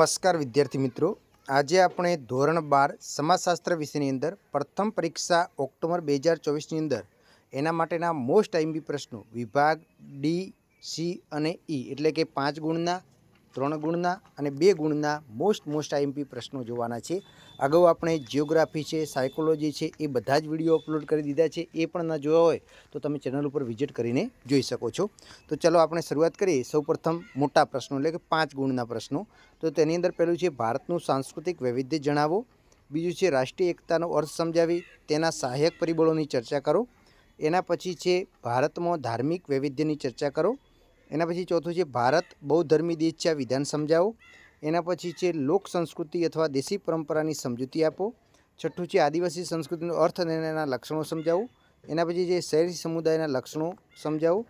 નમસ્કાર વિદ્યાર્થી મિત્રો આજે આપણે ધોરણ બાર સમાજશાસ્ત્ર વિષયની અંદર પ્રથમ પરીક્ષા ઓક્ટોબર બે હજાર ચોવીસની અંદર એના માટેના મોસ્ટ આઈમ્બી પ્રશ્નો વિભાગ ડી સી અને ઈ એટલે કે પાંચ ગુણના ત્રણ ગુણના અને બે ગુણના મોસ્ટ મોસ્ટ આઈએમપી પ્રશ્નો જોવાના છે અગાઉ આપણે જિયોગ્રાફી છે સાયકોલોજી છે એ બધા જ વિડીયો અપલોડ કરી દીધા છે એ પણ ના જોયા હોય તો તમે ચેનલ ઉપર વિઝિટ કરીને જોઈ શકો છો તો ચલો આપણે શરૂઆત કરીએ સૌપ્રથમ મોટા પ્રશ્નો એટલે કે પાંચ ગુણના પ્રશ્નો તો તેની અંદર પહેલું છે ભારતનું સાંસ્કૃતિક વૈવિધ્ય જણાવો બીજું છે રાષ્ટ્રીય એકતાનો અર્થ સમજાવી તેના સહાયક પરિબળોની ચર્ચા કરો એના પછી છે ભારતમાં ધાર્મિક વૈવિધ્યની ચર્ચા કરો એના પછી ચોથું છે ભારત બહુધર્મી દેશ છે આ વિધાન સમજાવો એના પછી છે લોક સંસ્કૃતિ અથવા દેશી પરંપરાની સમજૂતી આપો છઠ્ઠું છે આદિવાસી સંસ્કૃતિનો અર્થ અને એના લક્ષણો સમજાવો એના પછી છે શહેરી સમુદાયના લક્ષણો સમજાવો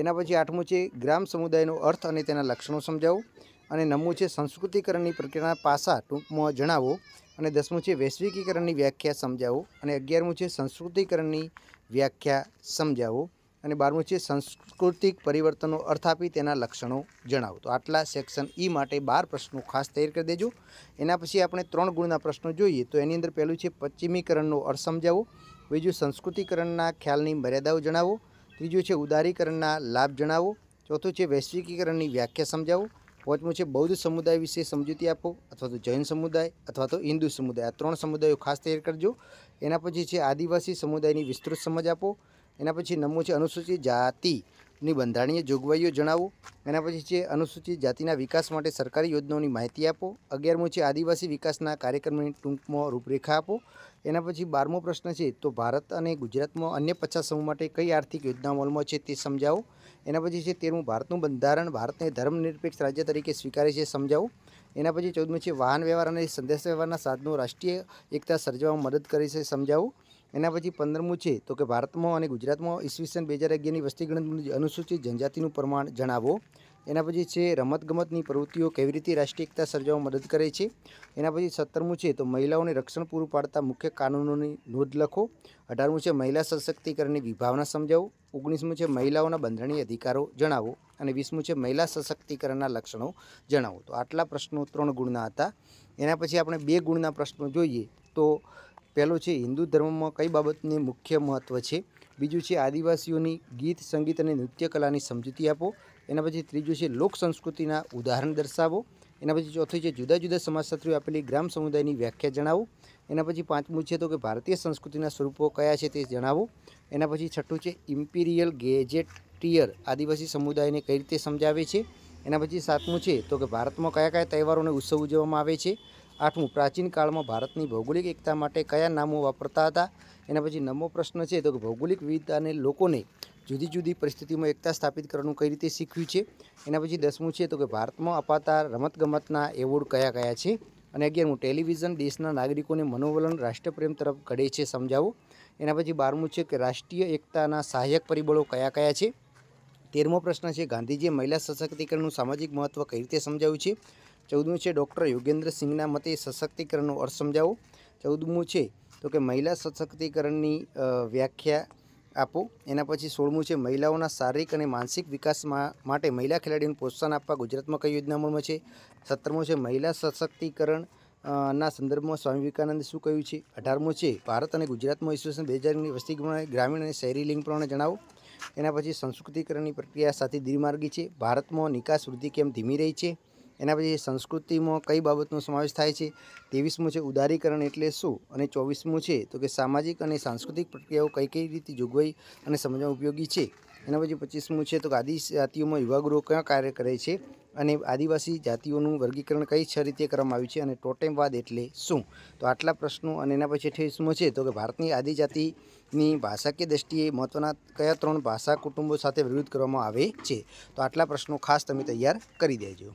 એના પછી આઠમું છે ગ્રામ સમુદાયનો અર્થ અને તેના લક્ષણો સમજાવો અને નવમું છે સંસ્કૃતિકરણની પ્રક્રિયાના પાસા ટૂંકમાં જણાવો અને દસમું છે વૈશ્વિકીકરણની વ્યાખ્યા સમજાવો અને અગિયારમું છે સંસ્કૃતિકરણની વ્યાખ્યા સમજાવો અને બારમું છે સાંસ્કૃતિક પરિવર્તનો અર્થ આપી તેના લક્ષણો જણાવો તો આટલા સેક્શન ઈ માટે બાર પ્રશ્નો ખાસ તૈયાર કરી દેજો એના પછી આપણે ત્રણ ગુણના પ્રશ્નો જોઈએ તો એની અંદર પહેલું છે પશ્ચિમીકરણનો અર્થ સમજાવો બીજું સંસ્કૃતિકરણના ખ્યાલની મર્યાદાઓ જણાવો ત્રીજું છે ઉદારીકરણના લાભ જણાવો ચોથું છે વૈશ્વિકીકરણની વ્યાખ્યા સમજાવો પાંચમું છે બૌદ્ધ સમુદાય વિશે સમજૂતી આપો અથવા તો જૈન સમુદાય અથવા તો હિન્દુ સમુદાય આ ત્રણ સમુદાયો ખાસ તૈયાર કરજો એના પછી છે આદિવાસી સમુદાયની વિસ્તૃત સમજ આપો એના પછી નવમું છે અનુસૂચિત જાતિની બંધારણીય જોગવાઈઓ જણાવો એના પછી છે અનુસૂચિત જાતિના વિકાસ માટે સરકારી યોજનાઓની માહિતી આપો અગિયારમું છે આદિવાસી વિકાસના કાર્યક્રમની ટૂંકમાં રૂપરેખા આપો એના પછી બારમો પ્રશ્ન છે તો ભારત અને ગુજરાતમાં અન્ય પચાસ સમૂહ માટે કઈ આર્થિક યોજના અમલમાં છે તે સમજાવો એના પછી છે તેરમું ભારતનું બંધારણ ભારતને ધર્મનિરપેક્ષ રાજ્ય તરીકે સ્વીકારે છે સમજાવો એના પછી ચૌદમું છે વાહન વ્યવહાર અને સંદેશ વ્યવહારના સાધનો રાષ્ટ્રીય એકતા સર્જવામાં મદદ કરે છે સમજાવું એના પછી પંદરમું છે તો કે ભારતમાં અને ગુજરાતમાં ઈસવીસન બે હજાર અગિયારની વસ્તી ગણતરી અનુસૂચિત જનજાતિનું પ્રમાણ જણાવો એના પછી છે રમતગમતની પ્રવૃત્તિઓ કેવી રીતે રાષ્ટ્રીય એકતા સર્જવામાં મદદ કરે છે એના પછી સત્તરમું છે તો મહિલાઓને રક્ષણ પૂરું પાડતા મુખ્ય કાનૂનોની નોંધ લખો અઢારમું છે મહિલા સશક્તિકરણની વિભાવના સમજાવો ઓગણીસમું છે મહિલાઓના બંધારણીય અધિકારો જણાવો અને વીસમું છે મહિલા સશક્તિકરણના લક્ષણો જણાવો તો આટલા પ્રશ્નો ત્રણ ગુણના હતા એના પછી આપણે બે ગુણના પ્રશ્નો જોઈએ તો પહેલું છે હિન્દુ ધર્મમાં કઈ બાબતને મુખ્ય મહત્ત્વ છે બીજું છે આદિવાસીઓની ગીત સંગીત અને નૃત્ય કલાની સમજૂતી આપો એના પછી ત્રીજું છે લોક સંસ્કૃતિના ઉદાહરણ દર્શાવો એના પછી ચોથું છે જુદા જુદા સમાજશાસ્ત્રીઓ આપેલી ગ્રામ સમુદાયની વ્યાખ્યા જણાવો એના પછી પાંચમું છે તો કે ભારતીય સંસ્કૃતિના સ્વરૂપો કયા છે તે જણાવો એના પછી છઠ્ઠું છે ઇમ્પિરિયલ ગેજેટિયર આદિવાસી સમુદાયને કઈ રીતે સમજાવે છે એના પછી સાતમું છે તો કે ભારતમાં કયા કયા તહેવારોને ઉત્સવ ઉજવવામાં આવે છે આઠમું પ્રાચીન કાળમાં ભારતની ભૌગોલિક એકતા માટે કયા નામો વાપરતા હતા એના પછી નવમો પ્રશ્ન છે તો કે ભૌગોલિક વિવિધતાને લોકોને જુદી જુદી પરિસ્થિતિમાં એકતા સ્થાપિત કરવાનું કઈ રીતે શીખ્યું છે એના પછી દસમું છે તો કે ભારતમાં અપાતા રમતગમતના એવોર્ડ કયા કયા છે અને અગિયારમું ટેલિવિઝન દેશના નાગરિકોને મનોવલન રાષ્ટ્રપ્રેમ તરફ ઘડે છે સમજાવો એના પછી બારમું છે કે રાષ્ટ્રીય એકતાના સહાયક પરિબળો કયા કયા છે તેરમો પ્રશ્ન છે ગાંધીજીએ મહિલા સશક્તિકરણનું સામાજિક મહત્વ કઈ રીતે સમજાવ્યું છે ચૌદમું છે ડૉક્ટર યોગેન્દ્ર સિંહના મતે સશક્તિકરણનો અર્થ સમજાવો ચૌદમું છે તો કે મહિલા સશક્તિકરણની વ્યાખ્યા આપો એના પછી સોળમું છે મહિલાઓના શારીરિક અને માનસિક વિકાસમાં માટે મહિલા ખેલાડીઓને પ્રોત્સાહન આપવા ગુજરાતમાં કઈ યોજના અમલમાં છે સત્તરમું છે મહિલા સશક્તિકરણ ના સંદર્ભમાં સ્વામી વિવેકાનંદે શું કહ્યું છે અઢારમું છે ભારત અને ગુજરાતમાં ઈસવીસન બે હજારની વસ્તી પ્રમાણે ગ્રામીણ અને શહેરી લિંગ પ્રમાણે જણાવો એના પછી સંસ્કૃતિકરણની પ્રક્રિયા સાથે દ્વિમાર્ગી છે ભારતમાં નિકાસ વૃદ્ધિ કેમ ધીમી રહી છે એના પછી સંસ્કૃતિમાં કઈ બાબતનો સમાવેશ થાય છે ત્રેવીસમું છે ઉદારીકરણ એટલે શું અને ચોવીસમું છે તો કે સામાજિક અને સાંસ્કૃતિક પ્રક્રિયાઓ કઈ કઈ રીતે જોગવાઈ અને સમજવા ઉપયોગી છે એના પછી પચીસમું છે તો આદિ જાતિઓમાં યુવાગૃહો કયા કાર્ય કરે છે અને આદિવાસી જાતિઓનું વર્ગીકરણ કઈ છ રીતે કરવામાં આવ્યું છે અને ટોટેમવાદ એટલે શું તો આટલા પ્રશ્નો અને એના પછી અઠ્યાવીસમો છે તો કે ભારતની આદિજાતિની ભાષાકીય દ્રષ્ટિએ મહત્ત્વના કયા ત્રણ ભાષા કુટુંબો સાથે વિરુદ્ધ કરવામાં આવે છે તો આટલા પ્રશ્નો ખાસ તમે તૈયાર કરી દેજો